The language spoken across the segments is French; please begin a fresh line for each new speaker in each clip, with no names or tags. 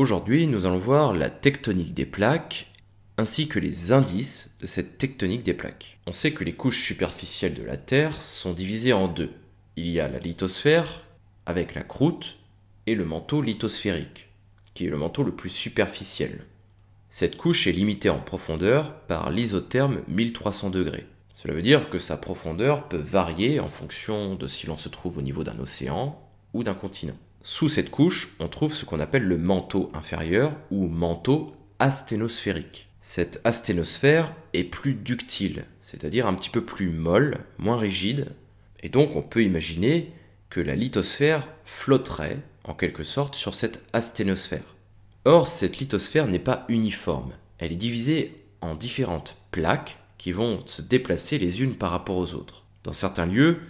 Aujourd'hui, nous allons voir la tectonique des plaques ainsi que les indices de cette tectonique des plaques. On sait que les couches superficielles de la Terre sont divisées en deux. Il y a la lithosphère avec la croûte et le manteau lithosphérique, qui est le manteau le plus superficiel. Cette couche est limitée en profondeur par l'isotherme 1300 degrés. Cela veut dire que sa profondeur peut varier en fonction de si l'on se trouve au niveau d'un océan ou d'un continent. Sous cette couche, on trouve ce qu'on appelle le manteau inférieur ou manteau asténosphérique. Cette asténosphère est plus ductile, c'est-à-dire un petit peu plus molle, moins rigide, et donc on peut imaginer que la lithosphère flotterait en quelque sorte sur cette asténosphère. Or, cette lithosphère n'est pas uniforme, elle est divisée en différentes plaques qui vont se déplacer les unes par rapport aux autres. Dans certains lieux,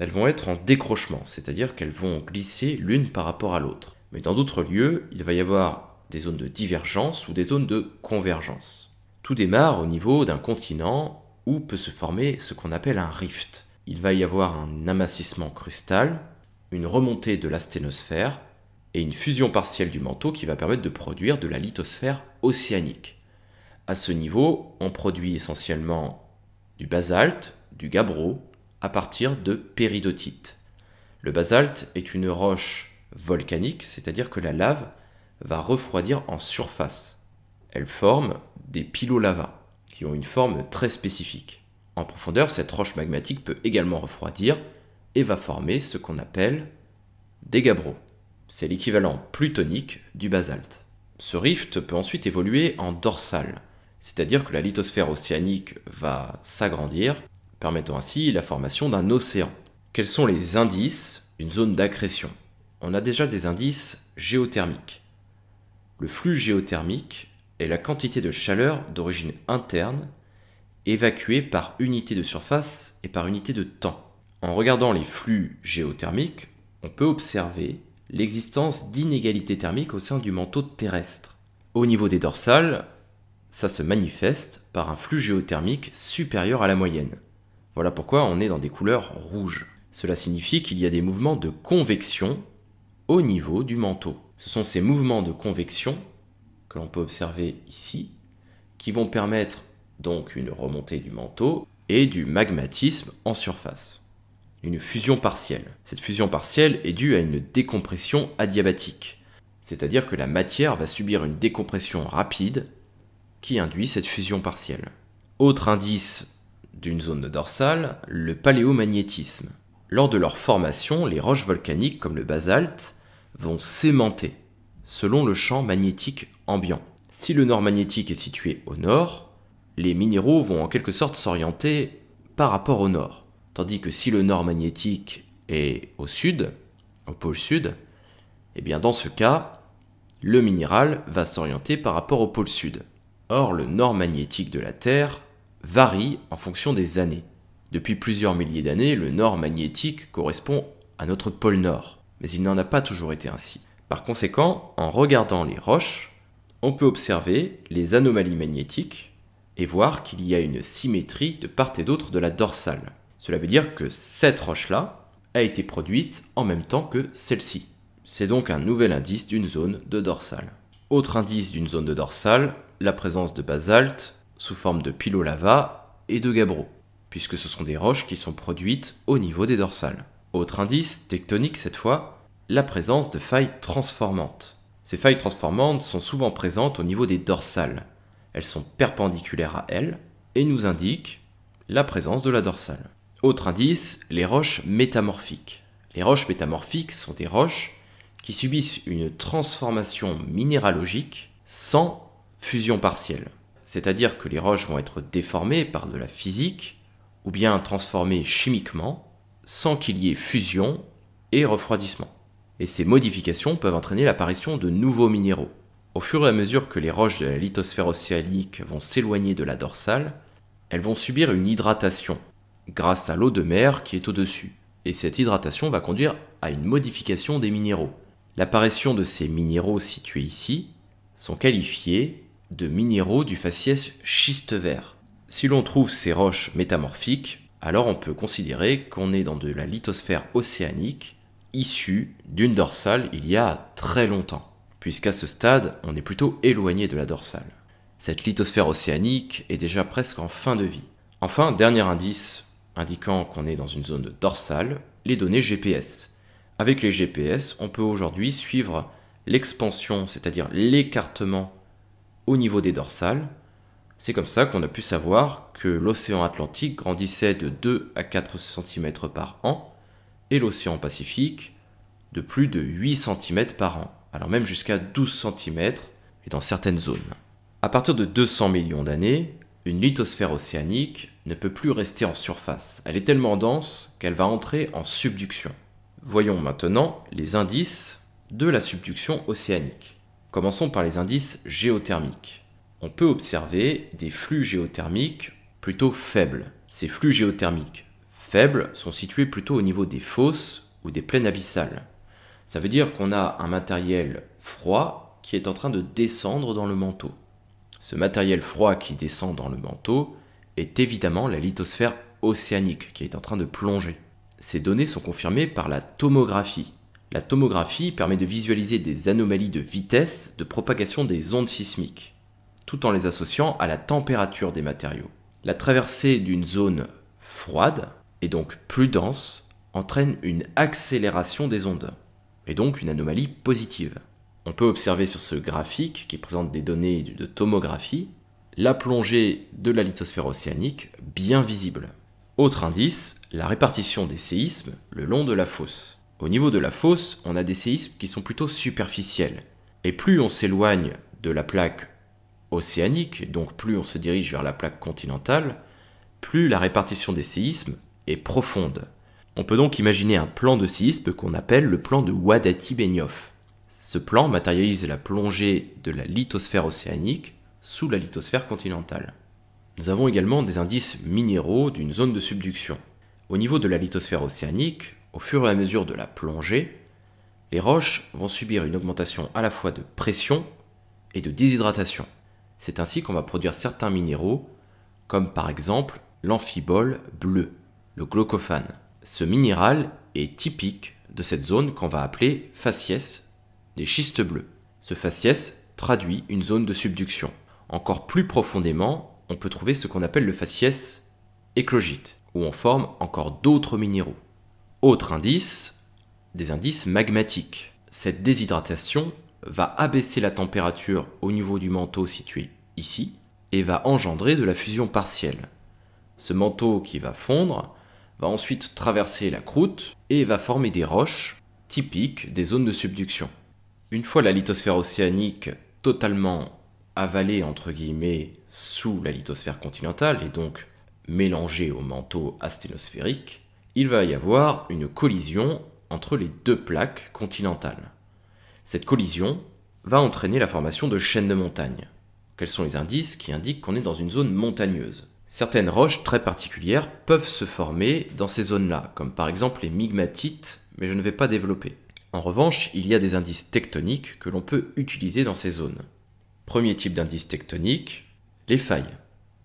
elles vont être en décrochement, c'est-à-dire qu'elles vont glisser l'une par rapport à l'autre. Mais dans d'autres lieux, il va y avoir des zones de divergence ou des zones de convergence. Tout démarre au niveau d'un continent où peut se former ce qu'on appelle un rift. Il va y avoir un amassissement crustal, une remontée de l'asténosphère et une fusion partielle du manteau qui va permettre de produire de la lithosphère océanique. À ce niveau, on produit essentiellement du basalte, du gabbro, à partir de péridotite. Le basalte est une roche volcanique, c'est-à-dire que la lave va refroidir en surface. Elle forme des lava qui ont une forme très spécifique. En profondeur, cette roche magmatique peut également refroidir et va former ce qu'on appelle des gabbros. C'est l'équivalent plutonique du basalte. Ce rift peut ensuite évoluer en dorsale, c'est-à-dire que la lithosphère océanique va s'agrandir permettant ainsi la formation d'un océan. Quels sont les indices d'une zone d'accrétion On a déjà des indices géothermiques. Le flux géothermique est la quantité de chaleur d'origine interne évacuée par unité de surface et par unité de temps. En regardant les flux géothermiques, on peut observer l'existence d'inégalités thermiques au sein du manteau terrestre. Au niveau des dorsales, ça se manifeste par un flux géothermique supérieur à la moyenne. Voilà pourquoi on est dans des couleurs rouges. Cela signifie qu'il y a des mouvements de convection au niveau du manteau. Ce sont ces mouvements de convection que l'on peut observer ici qui vont permettre donc une remontée du manteau et du magmatisme en surface. Une fusion partielle. Cette fusion partielle est due à une décompression adiabatique, c'est-à-dire que la matière va subir une décompression rapide qui induit cette fusion partielle. Autre indice d'une zone dorsale, le paléomagnétisme. Lors de leur formation, les roches volcaniques comme le basalte vont s'aimanter selon le champ magnétique ambiant. Si le nord magnétique est situé au nord, les minéraux vont en quelque sorte s'orienter par rapport au nord. Tandis que si le nord magnétique est au sud, au pôle sud, eh bien dans ce cas, le minéral va s'orienter par rapport au pôle sud. Or, le nord magnétique de la Terre varie en fonction des années. Depuis plusieurs milliers d'années, le nord magnétique correspond à notre pôle nord, mais il n'en a pas toujours été ainsi. Par conséquent, en regardant les roches, on peut observer les anomalies magnétiques et voir qu'il y a une symétrie de part et d'autre de la dorsale. Cela veut dire que cette roche-là a été produite en même temps que celle-ci. C'est donc un nouvel indice d'une zone de dorsale. Autre indice d'une zone de dorsale, la présence de basalte sous forme de lava et de gabbro, puisque ce sont des roches qui sont produites au niveau des dorsales. Autre indice, tectonique cette fois, la présence de failles transformantes. Ces failles transformantes sont souvent présentes au niveau des dorsales. Elles sont perpendiculaires à elles et nous indiquent la présence de la dorsale. Autre indice, les roches métamorphiques. Les roches métamorphiques sont des roches qui subissent une transformation minéralogique sans fusion partielle c'est-à-dire que les roches vont être déformées par de la physique ou bien transformées chimiquement sans qu'il y ait fusion et refroidissement. Et ces modifications peuvent entraîner l'apparition de nouveaux minéraux. Au fur et à mesure que les roches de la lithosphère océanique vont s'éloigner de la dorsale, elles vont subir une hydratation grâce à l'eau de mer qui est au-dessus. Et cette hydratation va conduire à une modification des minéraux. L'apparition de ces minéraux situés ici sont qualifiés de minéraux du faciès schiste vert. Si l'on trouve ces roches métamorphiques, alors on peut considérer qu'on est dans de la lithosphère océanique issue d'une dorsale il y a très longtemps, puisqu'à ce stade, on est plutôt éloigné de la dorsale. Cette lithosphère océanique est déjà presque en fin de vie. Enfin, dernier indice indiquant qu'on est dans une zone dorsale, les données GPS. Avec les GPS, on peut aujourd'hui suivre l'expansion, c'est-à-dire l'écartement au niveau des dorsales. C'est comme ça qu'on a pu savoir que l'océan Atlantique grandissait de 2 à 4 cm par an et l'océan Pacifique de plus de 8 cm par an, alors même jusqu'à 12 cm et dans certaines zones. À partir de 200 millions d'années, une lithosphère océanique ne peut plus rester en surface. Elle est tellement dense qu'elle va entrer en subduction. Voyons maintenant les indices de la subduction océanique. Commençons par les indices géothermiques. On peut observer des flux géothermiques plutôt faibles. Ces flux géothermiques faibles sont situés plutôt au niveau des fosses ou des plaines abyssales. Ça veut dire qu'on a un matériel froid qui est en train de descendre dans le manteau. Ce matériel froid qui descend dans le manteau est évidemment la lithosphère océanique qui est en train de plonger. Ces données sont confirmées par la tomographie. La tomographie permet de visualiser des anomalies de vitesse de propagation des ondes sismiques, tout en les associant à la température des matériaux. La traversée d'une zone froide, et donc plus dense, entraîne une accélération des ondes, et donc une anomalie positive. On peut observer sur ce graphique, qui présente des données de tomographie, la plongée de la lithosphère océanique bien visible. Autre indice, la répartition des séismes le long de la fosse. Au niveau de la fosse, on a des séismes qui sont plutôt superficiels. Et plus on s'éloigne de la plaque océanique, donc plus on se dirige vers la plaque continentale, plus la répartition des séismes est profonde. On peut donc imaginer un plan de séisme qu'on appelle le plan de Wadati-Benioff. Ce plan matérialise la plongée de la lithosphère océanique sous la lithosphère continentale. Nous avons également des indices minéraux d'une zone de subduction. Au niveau de la lithosphère océanique, au fur et à mesure de la plongée, les roches vont subir une augmentation à la fois de pression et de déshydratation. C'est ainsi qu'on va produire certains minéraux, comme par exemple l'amphibole bleu, le glaucophane. Ce minéral est typique de cette zone qu'on va appeler faciès des schistes bleus. Ce faciès traduit une zone de subduction. Encore plus profondément, on peut trouver ce qu'on appelle le faciès éclogite, où on forme encore d'autres minéraux. Autre indice, des indices magmatiques. Cette déshydratation va abaisser la température au niveau du manteau situé ici et va engendrer de la fusion partielle. Ce manteau qui va fondre va ensuite traverser la croûte et va former des roches typiques des zones de subduction. Une fois la lithosphère océanique totalement avalée entre guillemets sous la lithosphère continentale et donc mélangée au manteau asténosphérique, il va y avoir une collision entre les deux plaques continentales. Cette collision va entraîner la formation de chaînes de montagnes. Quels sont les indices qui indiquent qu'on est dans une zone montagneuse Certaines roches très particulières peuvent se former dans ces zones-là, comme par exemple les migmatites, mais je ne vais pas développer. En revanche, il y a des indices tectoniques que l'on peut utiliser dans ces zones. Premier type d'indice tectonique, les failles.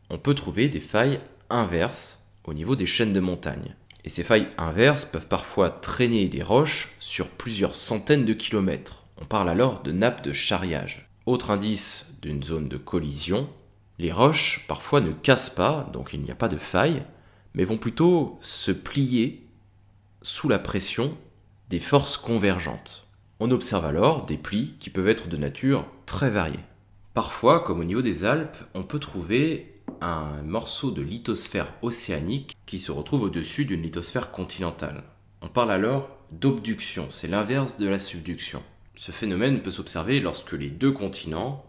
On peut trouver des failles inverses au niveau des chaînes de montagne et ces failles inverses peuvent parfois traîner des roches sur plusieurs centaines de kilomètres. On parle alors de nappes de charriage. Autre indice d'une zone de collision, les roches parfois ne cassent pas, donc il n'y a pas de faille, mais vont plutôt se plier sous la pression des forces convergentes. On observe alors des plis qui peuvent être de nature très variée. Parfois, comme au niveau des Alpes, on peut trouver un morceau de lithosphère océanique qui se retrouve au-dessus d'une lithosphère continentale. On parle alors d'obduction, c'est l'inverse de la subduction. Ce phénomène peut s'observer lorsque les deux continents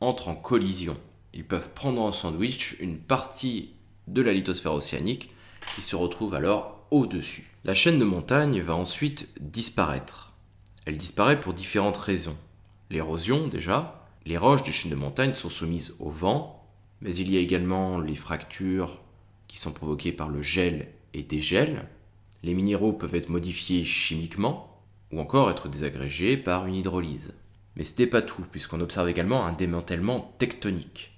entrent en collision. Ils peuvent prendre en sandwich une partie de la lithosphère océanique qui se retrouve alors au-dessus. La chaîne de montagne va ensuite disparaître. Elle disparaît pour différentes raisons. L'érosion déjà, les roches des chaînes de montagne sont soumises au vent, mais il y a également les fractures qui sont provoquées par le gel et dégel. Les minéraux peuvent être modifiés chimiquement ou encore être désagrégés par une hydrolyse. Mais ce n'est pas tout, puisqu'on observe également un démantèlement tectonique.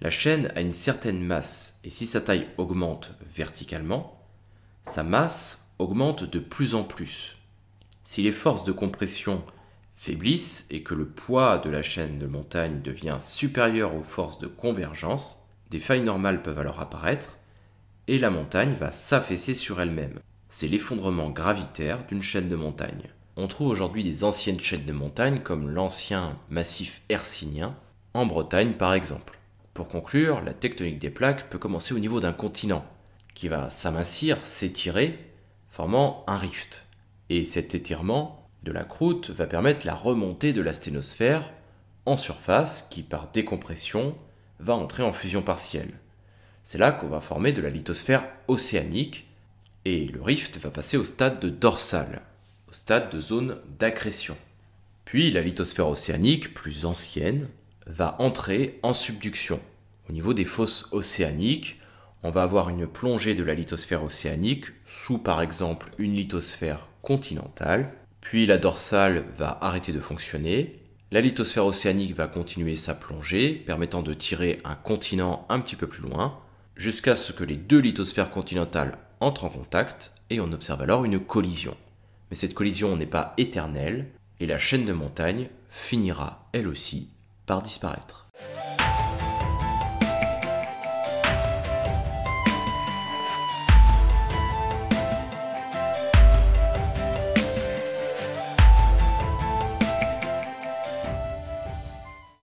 La chaîne a une certaine masse, et si sa taille augmente verticalement, sa masse augmente de plus en plus. Si les forces de compression faiblissent et que le poids de la chaîne de montagne devient supérieur aux forces de convergence, des failles normales peuvent alors apparaître et la montagne va s'affaisser sur elle-même. C'est l'effondrement gravitaire d'une chaîne de montagne. On trouve aujourd'hui des anciennes chaînes de montagne comme l'ancien massif hercynien en Bretagne par exemple. Pour conclure, la tectonique des plaques peut commencer au niveau d'un continent, qui va s'amincir, s'étirer, formant un rift. Et cet étirement de la croûte va permettre la remontée de la sténosphère en surface qui, par décompression, va entrer en fusion partielle. C'est là qu'on va former de la lithosphère océanique et le rift va passer au stade de dorsale, au stade de zone d'accrétion. Puis la lithosphère océanique, plus ancienne, va entrer en subduction. Au niveau des fosses océaniques, on va avoir une plongée de la lithosphère océanique sous par exemple une lithosphère continentale puis la dorsale va arrêter de fonctionner. La lithosphère océanique va continuer sa plongée, permettant de tirer un continent un petit peu plus loin, jusqu'à ce que les deux lithosphères continentales entrent en contact, et on observe alors une collision. Mais cette collision n'est pas éternelle, et la chaîne de montagne finira, elle aussi, par disparaître.